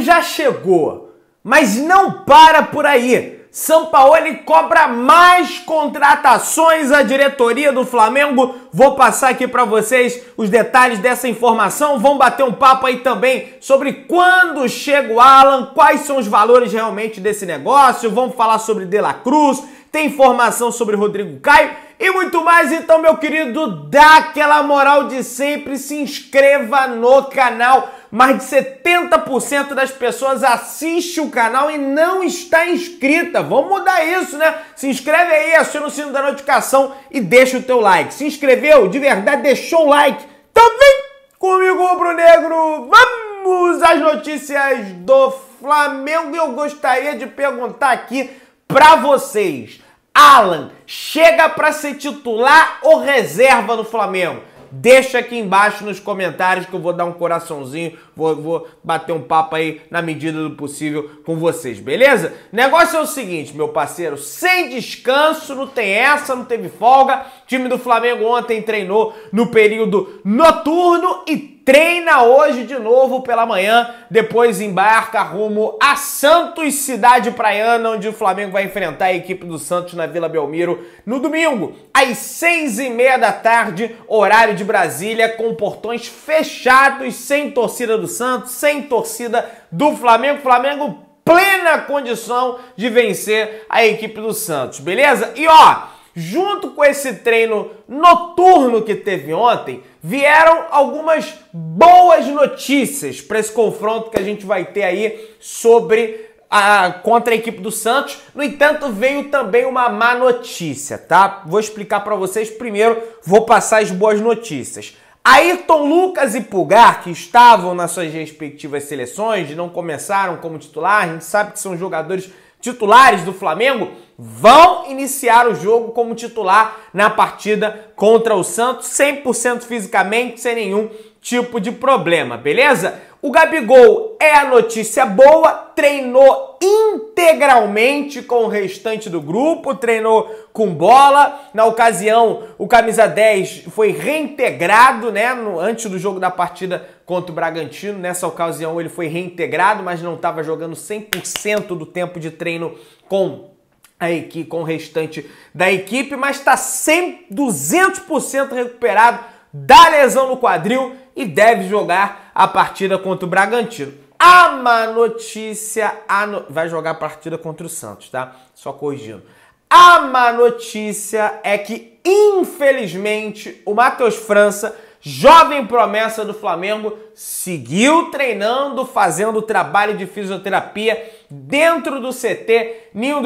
já chegou, mas não para por aí. Sampaoli cobra mais contratações à diretoria do Flamengo. Vou passar aqui para vocês os detalhes dessa informação. Vamos bater um papo aí também sobre quando chega o Alan, quais são os valores realmente desse negócio. Vamos falar sobre De La Cruz, tem informação sobre Rodrigo Caio e muito mais. Então, meu querido, dá aquela moral de sempre, se inscreva no canal mais de 70% das pessoas assiste o canal e não está inscrita. Vamos mudar isso, né? Se inscreve aí, aciona o sino da notificação e deixa o teu like. Se inscreveu, de verdade, deixou o like. Então tá vem comigo, Rubro Negro. Vamos às notícias do Flamengo. Eu gostaria de perguntar aqui para vocês. Alan chega para ser titular ou reserva no Flamengo? Deixa aqui embaixo nos comentários que eu vou dar um coraçãozinho, vou, vou bater um papo aí na medida do possível com vocês, beleza? Negócio é o seguinte, meu parceiro, sem descanso, não tem essa, não teve folga. O time do Flamengo ontem treinou no período noturno e treina hoje de novo pela manhã, depois embarca rumo a Santos, cidade praiana, onde o Flamengo vai enfrentar a equipe do Santos na Vila Belmiro no domingo, às seis e meia da tarde, horário de Brasília, com portões fechados, sem torcida do Santos, sem torcida do Flamengo. Flamengo plena condição de vencer a equipe do Santos, beleza? E ó, junto com esse treino noturno que teve ontem, vieram algumas boas notícias para esse confronto que a gente vai ter aí sobre a contra a equipe do Santos. No entanto, veio também uma má notícia, tá? Vou explicar para vocês primeiro, vou passar as boas notícias. Ayrton Lucas e Pulgar, que estavam nas suas respectivas seleções, não começaram como titular, a gente sabe que são jogadores titulares do Flamengo vão iniciar o jogo como titular na partida contra o Santos, 100% fisicamente, sem nenhum tipo de problema, beleza? O Gabigol é a notícia boa, treinou integralmente com o restante do grupo, treinou com bola. Na ocasião, o camisa 10 foi reintegrado, né, no, antes do jogo da partida contra o Bragantino. Nessa ocasião ele foi reintegrado, mas não estava jogando 100% do tempo de treino com a equipe, com o restante da equipe, mas está 100, 200% recuperado da lesão no quadril e deve jogar a partida contra o Bragantino. A má notícia, a no... vai jogar a partida contra o Santos, tá? Só corrigindo. A má notícia é que, infelizmente, o Matheus França, jovem promessa do Flamengo, seguiu treinando, fazendo trabalho de fisioterapia dentro do CT Ninho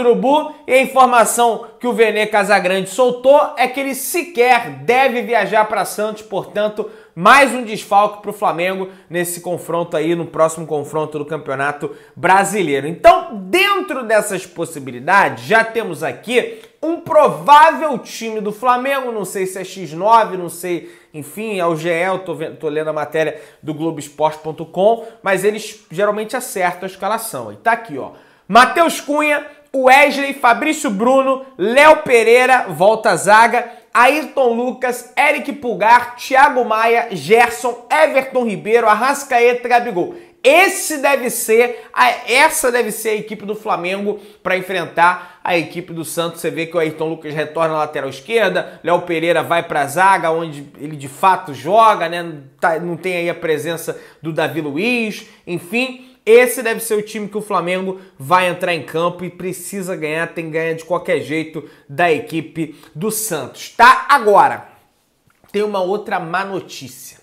E a informação que o Vene Casagrande soltou é que ele sequer deve viajar para Santos, portanto, mais um desfalque para o Flamengo nesse confronto aí, no próximo confronto do Campeonato Brasileiro. Então, dentro dessas possibilidades, já temos aqui um provável time do Flamengo, não sei se é X9, não sei, enfim, é o GE, eu tô, vendo, tô lendo a matéria do Globoesporte.com, mas eles geralmente acertam a escalação. E tá aqui, ó. Matheus Cunha, Wesley, Fabrício Bruno, Léo Pereira, volta à zaga, Ayrton Lucas, Eric Pulgar, Thiago Maia, Gerson, Everton Ribeiro, Arrascaeta e Gabigol. Esse deve ser, essa deve ser a equipe do Flamengo para enfrentar a equipe do Santos. Você vê que o Ayrton Lucas retorna na lateral esquerda, Léo Pereira vai para a zaga, onde ele de fato joga, né? Tá, não tem aí a presença do Davi Luiz, enfim. Esse deve ser o time que o Flamengo vai entrar em campo e precisa ganhar, tem que ganhar de qualquer jeito da equipe do Santos, tá? Agora, tem uma outra má notícia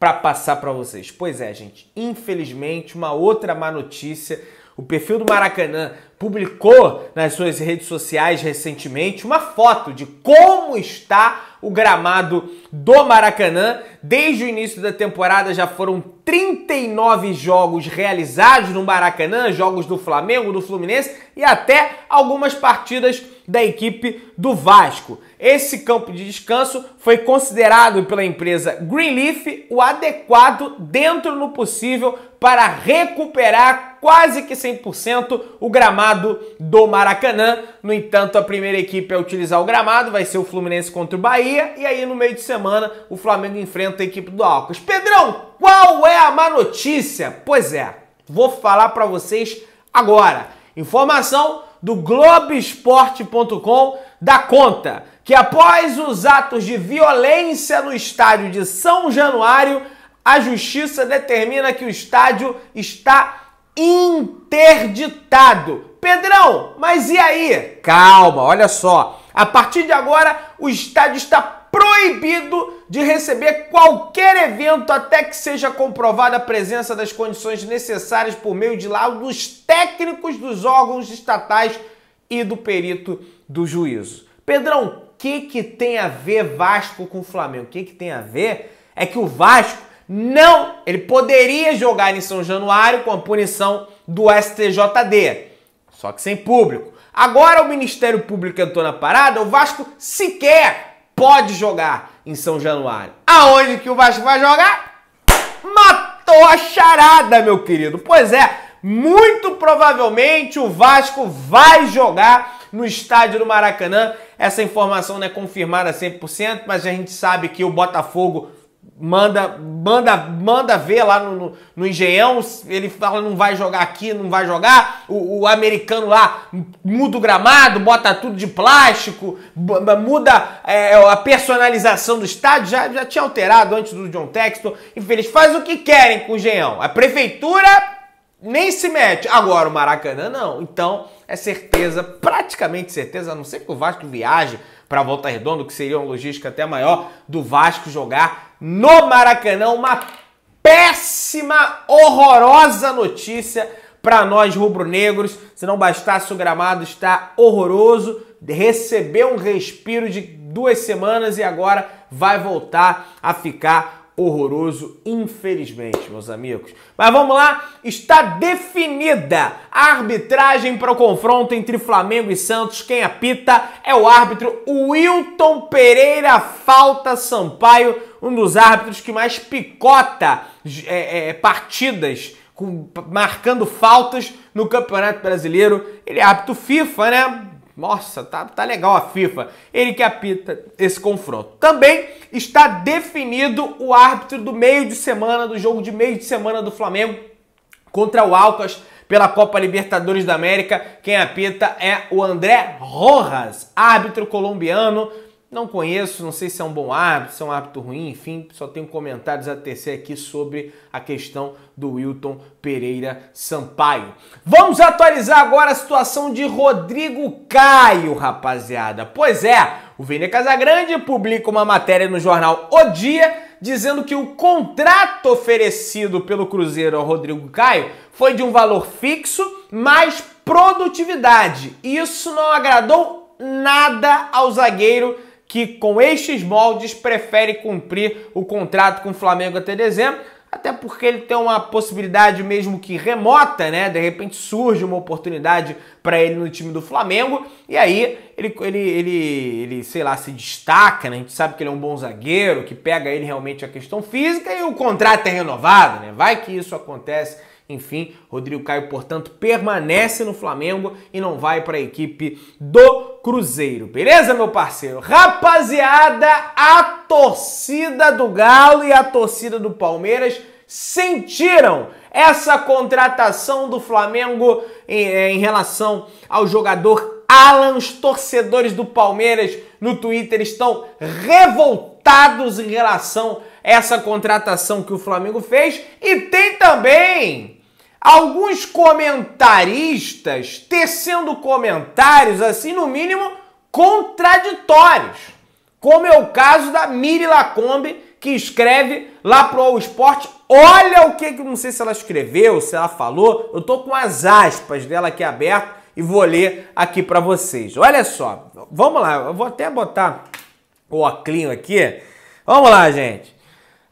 para passar para vocês. Pois é, gente, infelizmente, uma outra má notícia o perfil do Maracanã publicou nas suas redes sociais recentemente uma foto de como está o gramado do Maracanã. Desde o início da temporada já foram 39 jogos realizados no Maracanã, jogos do Flamengo, do Fluminense e até algumas partidas da equipe do Vasco. Esse campo de descanso foi considerado pela empresa Greenleaf o adequado dentro do possível para recuperar quase que 100% o gramado do Maracanã. No entanto, a primeira equipe a utilizar o gramado vai ser o Fluminense contra o Bahia e aí no meio de semana o Flamengo enfrenta a equipe do Alcas. Pedrão, qual é a má notícia? Pois é, vou falar para vocês agora. Informação do Globesport.com dá conta que após os atos de violência no estádio de São Januário, a justiça determina que o estádio está interditado. Pedrão, mas e aí? Calma, olha só. A partir de agora, o estádio está proibido de receber qualquer evento até que seja comprovada a presença das condições necessárias por meio de laudos técnicos dos órgãos estatais e do perito do juízo. Pedrão, o que, que tem a ver Vasco com o Flamengo? O que, que tem a ver é que o Vasco não, ele poderia jogar em São Januário com a punição do STJD, só que sem público. Agora o Ministério Público entrou na parada, o Vasco sequer pode jogar em São Januário. Aonde que o Vasco vai jogar? Matou a charada, meu querido. Pois é, muito provavelmente o Vasco vai jogar no estádio do Maracanã. Essa informação não é confirmada 100%, mas a gente sabe que o Botafogo manda manda manda ver lá no, no, no, Engenhão, ele fala não vai jogar aqui, não vai jogar, o, o americano lá muda o gramado, bota tudo de plástico, muda é, a personalização do estádio, já, já tinha alterado antes do John Texton, eles faz o que querem com o Engenhão, a prefeitura nem se mete, agora o Maracanã não, então é certeza, praticamente certeza, a não ser que o Vasco viaje para Volta Redonda, que seria uma logística até maior do Vasco jogar no Maracanã. Uma péssima, horrorosa notícia para nós rubro-negros. Se não bastasse o gramado está horroroso, recebeu um respiro de duas semanas e agora vai voltar a ficar horroroso, infelizmente, meus amigos. Mas vamos lá, está definida a arbitragem para o confronto entre Flamengo e Santos. Quem apita é o árbitro Wilton Pereira Falta Sampaio, um dos árbitros que mais picota é, é, partidas com, marcando faltas no Campeonato Brasileiro. Ele é árbitro FIFA, né? Nossa, tá, tá legal a FIFA. Ele que apita esse confronto. Também está definido o árbitro do meio de semana, do jogo de meio de semana do Flamengo contra o Alcas pela Copa Libertadores da América. Quem apita é o André Rojas, árbitro colombiano não conheço, não sei se é um bom hábito, se é um hábito ruim, enfim, só tenho comentários a tecer aqui sobre a questão do Wilton Pereira Sampaio. Vamos atualizar agora a situação de Rodrigo Caio, rapaziada. Pois é, o Vene Casagrande publica uma matéria no jornal O Dia dizendo que o contrato oferecido pelo Cruzeiro ao Rodrigo Caio foi de um valor fixo mais produtividade. Isso não agradou nada ao zagueiro que com estes moldes prefere cumprir o contrato com o Flamengo até dezembro, até porque ele tem uma possibilidade mesmo que remota, né? De repente surge uma oportunidade para ele no time do Flamengo e aí ele, ele, ele, ele, sei lá, se destaca, né? A gente sabe que ele é um bom zagueiro, que pega ele realmente a questão física e o contrato é renovado, né? Vai que isso acontece enfim, Rodrigo Caio, portanto, permanece no Flamengo e não vai para a equipe do Cruzeiro. Beleza, meu parceiro? Rapaziada, a torcida do Galo e a torcida do Palmeiras sentiram essa contratação do Flamengo em, é, em relação ao jogador Alan, os torcedores do Palmeiras no Twitter estão revoltados em relação a essa contratação que o Flamengo fez. E tem também alguns comentaristas tecendo comentários, assim, no mínimo, contraditórios. Como é o caso da Miri Lacombe, que escreve lá pro All Sport. Olha o que, não sei se ela escreveu, se ela falou. Eu tô com as aspas dela aqui aberto e vou ler aqui para vocês. Olha só, vamos lá, eu vou até botar o oclinho aqui. Vamos lá, gente.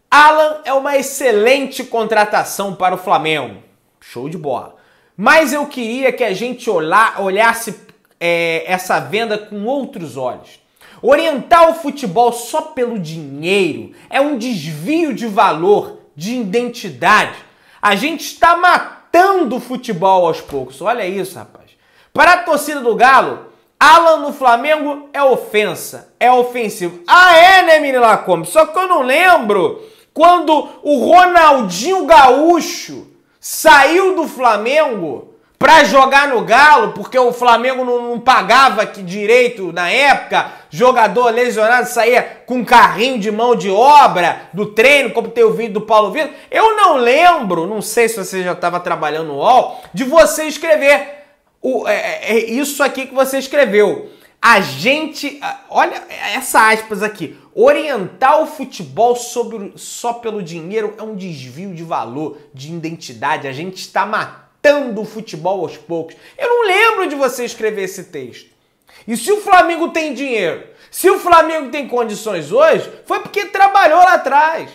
Alan é uma excelente contratação para o Flamengo. Show de bola. Mas eu queria que a gente olhar, olhasse é, essa venda com outros olhos. Orientar o futebol só pelo dinheiro é um desvio de valor, de identidade. A gente está matando o futebol aos poucos. Olha isso, rapaz. Para a torcida do Galo, Alan no Flamengo é ofensa, é ofensivo. Ah, é, né, menina Lacombe? Só que eu não lembro quando o Ronaldinho Gaúcho saiu do Flamengo para jogar no Galo, porque o Flamengo não, não pagava que direito na época, jogador lesionado saía com carrinho de mão de obra do treino, como tem o vídeo do Paulo Vitor. Eu não lembro, não sei se você já estava trabalhando no UOL, de você escrever o, é, é, é isso aqui que você escreveu. A gente, Olha essa aspas aqui. Orientar o futebol sobre, só pelo dinheiro é um desvio de valor, de identidade. A gente está matando o futebol aos poucos. Eu não lembro de você escrever esse texto. E se o Flamengo tem dinheiro, se o Flamengo tem condições hoje, foi porque trabalhou lá atrás.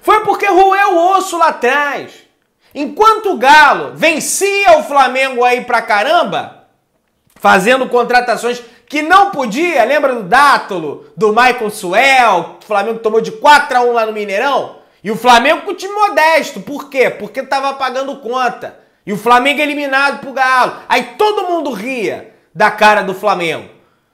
Foi porque roeu o osso lá atrás. Enquanto o Galo vencia o Flamengo aí pra caramba, fazendo contratações que não podia, lembra do Dátulo, do Michael Suel, o Flamengo tomou de 4 a 1 lá no Mineirão? E o Flamengo com o time modesto, por quê? Porque tava pagando conta. E o Flamengo eliminado pro Galo. Aí todo mundo ria da cara do Flamengo.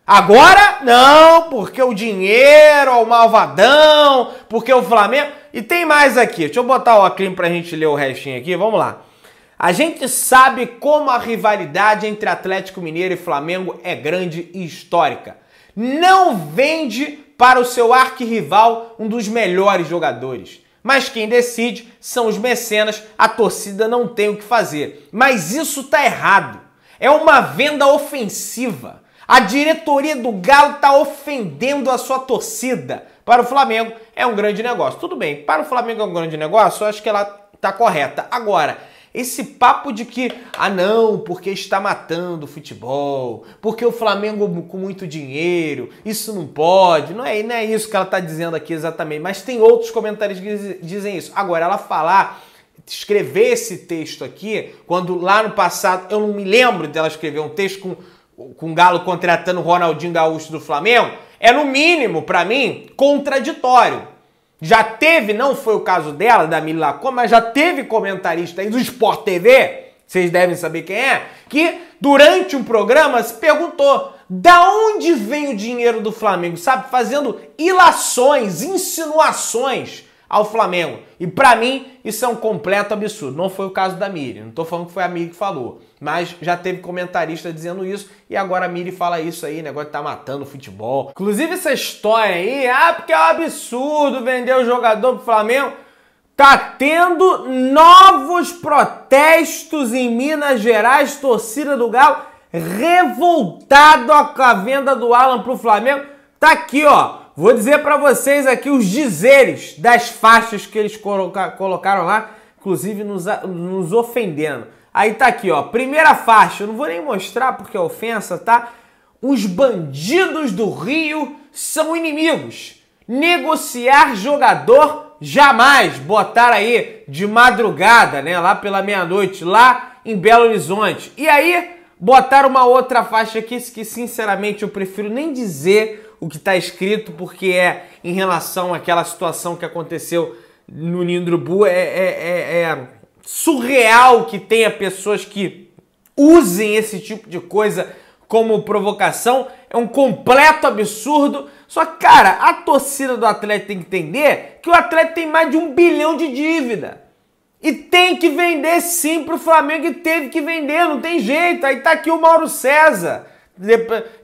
Agora, não, porque o dinheiro, o malvadão, porque o Flamengo. E tem mais aqui. Deixa eu botar o Acrim pra gente ler o restinho aqui. Vamos lá. A gente sabe como a rivalidade entre Atlético Mineiro e Flamengo é grande e histórica. Não vende para o seu arquirrival um dos melhores jogadores. Mas quem decide são os mecenas, a torcida não tem o que fazer. Mas isso tá errado. É uma venda ofensiva. A diretoria do Galo está ofendendo a sua torcida. Para o Flamengo é um grande negócio. Tudo bem, para o Flamengo é um grande negócio, eu acho que ela está correta. Agora, esse papo de que, ah não, porque está matando o futebol, porque o Flamengo com muito dinheiro, isso não pode, não é, não é isso que ela está dizendo aqui exatamente, mas tem outros comentários que dizem isso. Agora, ela falar, escrever esse texto aqui, quando lá no passado, eu não me lembro dela escrever um texto com, com o Galo contratando o Ronaldinho Gaúcho do Flamengo, é no mínimo, para mim, contraditório. Já teve, não foi o caso dela, da Mili Lacombe, mas já teve comentarista aí do Sport TV, vocês devem saber quem é, que durante um programa se perguntou da onde vem o dinheiro do Flamengo, sabe? Fazendo ilações, insinuações ao Flamengo. E para mim, isso é um completo absurdo. Não foi o caso da Miri, não tô falando que foi a Miri que falou mas já teve comentarista dizendo isso e agora a Miri fala isso aí, negócio tá matando o futebol. Inclusive essa história aí, ah, porque é um absurdo vender o jogador pro Flamengo. Tá tendo novos protestos em Minas Gerais, torcida do Galo revoltado com a venda do Alan pro Flamengo. Tá aqui, ó. Vou dizer para vocês aqui os dizeres das faixas que eles colocaram lá, inclusive nos, nos ofendendo. Aí tá aqui, ó, primeira faixa, eu não vou nem mostrar porque é ofensa, tá? Os bandidos do Rio são inimigos. Negociar jogador jamais. Botar aí de madrugada, né, lá pela meia-noite, lá em Belo Horizonte. E aí botaram uma outra faixa aqui que sinceramente eu prefiro nem dizer o que está escrito porque é em relação àquela situação que aconteceu no Nindrubu, é, é, é, é surreal que tenha pessoas que usem esse tipo de coisa como provocação. É um completo absurdo. Só que, cara, a torcida do atleta tem que entender que o atleta tem mais de um bilhão de dívida. E tem que vender sim pro Flamengo e teve que vender, não tem jeito. Aí tá aqui o Mauro César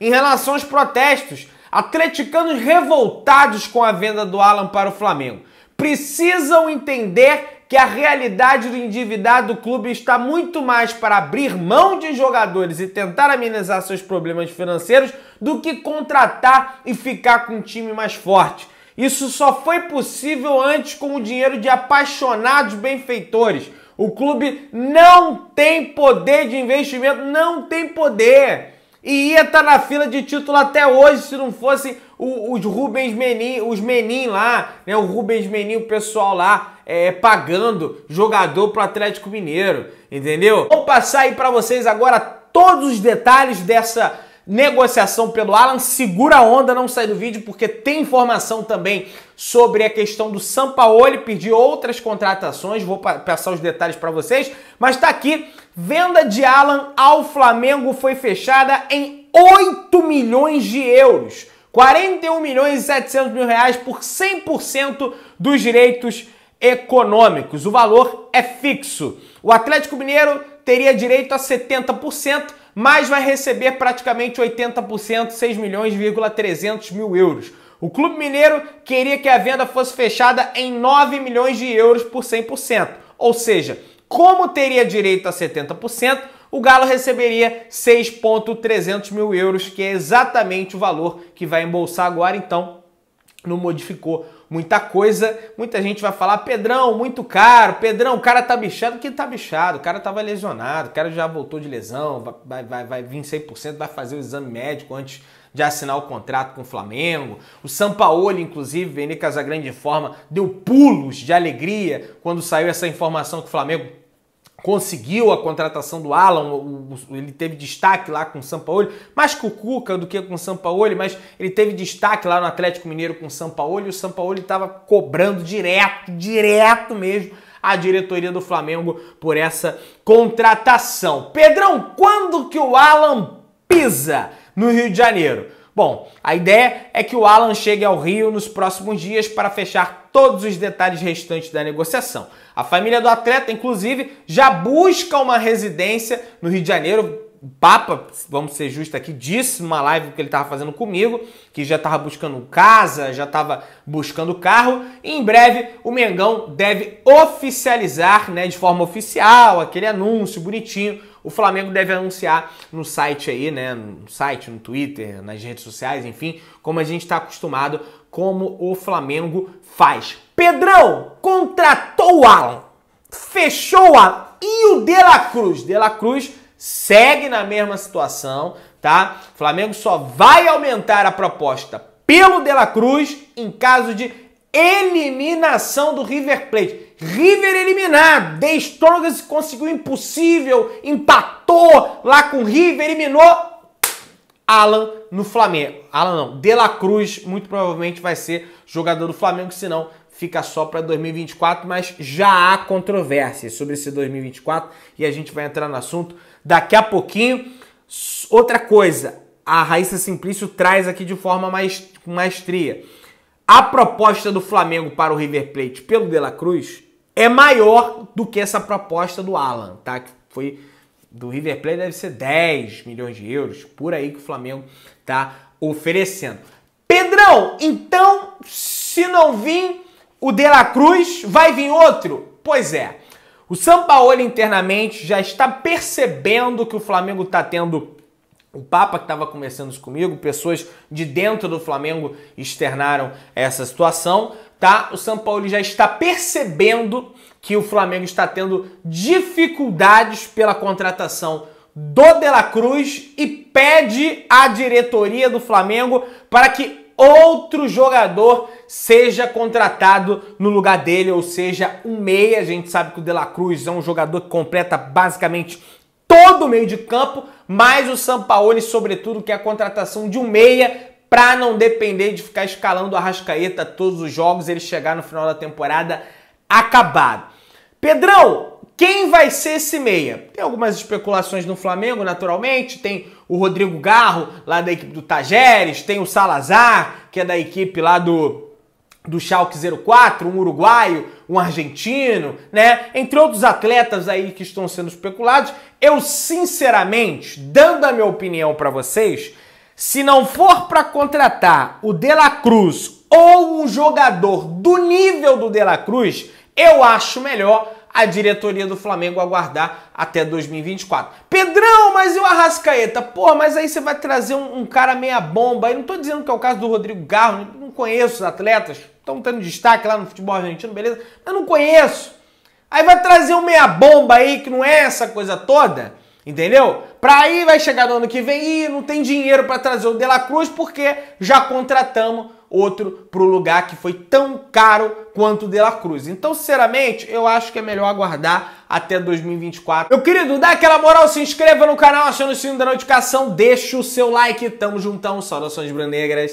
em relação aos protestos. Atleticanos revoltados com a venda do Alan para o Flamengo. Precisam entender que a realidade do endividado do clube está muito mais para abrir mão de jogadores e tentar amenizar seus problemas financeiros do que contratar e ficar com um time mais forte. Isso só foi possível antes com o dinheiro de apaixonados benfeitores. O clube não tem poder de investimento, não tem poder. E ia estar tá na fila de título até hoje se não fossem os Rubens Menin, os Menin lá, né? O Rubens Menin, o pessoal lá é, pagando jogador pro Atlético Mineiro, entendeu? Vou passar aí para vocês agora todos os detalhes dessa negociação pelo Alan. Segura a onda, não sai do vídeo, porque tem informação também sobre a questão do Sampaoli pedir outras contratações. Vou passar os detalhes para vocês. Mas está aqui: venda de Alan ao Flamengo foi fechada em 8 milhões de euros. 41 milhões e 700 mil reais por 100% dos direitos econômicos. O valor é fixo. O Atlético Mineiro teria direito a 70%, mas vai receber praticamente 80%, 6 trezentos mil euros. O Clube Mineiro queria que a venda fosse fechada em 9 milhões de euros por 100%. Ou seja, como teria direito a 70%, o Galo receberia 6.300 mil euros, que é exatamente o valor que vai embolsar agora. Então, não modificou muita coisa. Muita gente vai falar, Pedrão, muito caro, Pedrão, o cara tá bichado. Que tá bichado? O cara tava lesionado, o cara já voltou de lesão, vai, vai, vai vir 100%, vai fazer o exame médico antes de assinar o contrato com o Flamengo. O Sampaoli, inclusive, Vene Casagrande de forma, deu pulos de alegria quando saiu essa informação que o Flamengo conseguiu a contratação do Alan, ele teve destaque lá com o Sampaoli, mais com o Cuca do que com o Sampaoli, mas ele teve destaque lá no Atlético Mineiro com o Sampaoli, e o Sampaoli estava cobrando direto, direto mesmo, a diretoria do Flamengo por essa contratação. Pedrão, quando que o Alan pisa no Rio de Janeiro? Bom, a ideia é que o Alan chegue ao Rio nos próximos dias para fechar todos os detalhes restantes da negociação. A família do atleta, inclusive, já busca uma residência no Rio de Janeiro. O Papa, vamos ser justos aqui, disse numa live que ele estava fazendo comigo, que já estava buscando casa, já estava buscando carro. E em breve o Mengão deve oficializar, né, de forma oficial, aquele anúncio bonitinho o Flamengo deve anunciar no site aí, né? No site, no Twitter, nas redes sociais, enfim, como a gente está acostumado, como o Flamengo faz. Pedrão contratou o Alan, fechou o Alan e o De La Cruz. De La Cruz segue na mesma situação, tá? O Flamengo só vai aumentar a proposta pelo De La Cruz em caso de eliminação do River Plate. River eliminado. The Strongest conseguiu impossível, empatou lá com River, eliminou Alan no Flamengo. Alan não, De La Cruz muito provavelmente vai ser jogador do Flamengo, senão fica só para 2024, mas já há controvérsias sobre esse 2024 e a gente vai entrar no assunto daqui a pouquinho. Outra coisa, a Raíssa Simplício traz aqui de forma mais maestria a proposta do Flamengo para o River Plate pelo De La Cruz é maior do que essa proposta do Alan, tá? Que foi do River Plate deve ser 10 milhões de euros, por aí que o Flamengo tá oferecendo. Pedrão, então se não vir o De La Cruz, vai vir outro? Pois é. O São Paulo internamente já está percebendo que o Flamengo está tendo o Papa que estava conversando isso comigo, pessoas de dentro do Flamengo externaram essa situação, tá? O São Paulo já está percebendo que o Flamengo está tendo dificuldades pela contratação do De La Cruz e pede à diretoria do Flamengo para que outro jogador seja contratado no lugar dele, ou seja, um meia. A gente sabe que o De La Cruz é um jogador que completa basicamente todo o meio de campo, mais o Sampaoli, sobretudo, que é a contratação de um meia para não depender de ficar escalando a Rascaeta todos os jogos, ele chegar no final da temporada acabado. Pedrão, quem vai ser esse meia? Tem algumas especulações no Flamengo, naturalmente. Tem o Rodrigo Garro, lá da equipe do Tajeres. Tem o Salazar, que é da equipe lá do do Schalke 04, um uruguaio, um argentino, né? Entre outros atletas aí que estão sendo especulados, eu sinceramente, dando a minha opinião para vocês, se não for para contratar o De La Cruz ou um jogador do nível do De La Cruz, eu acho melhor a diretoria do Flamengo aguardar até 2024. Pedrão, mas e o Arrascaeta? Porra, mas aí você vai trazer um, um cara meia bomba. Eu não tô dizendo que é o caso do Rodrigo Garro, não conheço os atletas, estão tendo destaque lá no futebol argentino, beleza? Mas não conheço. Aí vai trazer um meia bomba aí, que não é essa coisa toda, entendeu? Pra aí vai chegar no ano que vem e não tem dinheiro para trazer o De La Cruz porque já contratamos outro para o lugar que foi tão caro quanto o De La Cruz. Então, sinceramente, eu acho que é melhor aguardar até 2024. Meu querido, dá aquela moral, se inscreva no canal, aciona o sino da notificação, deixa o seu like. Tamo juntão, saudações brunegras.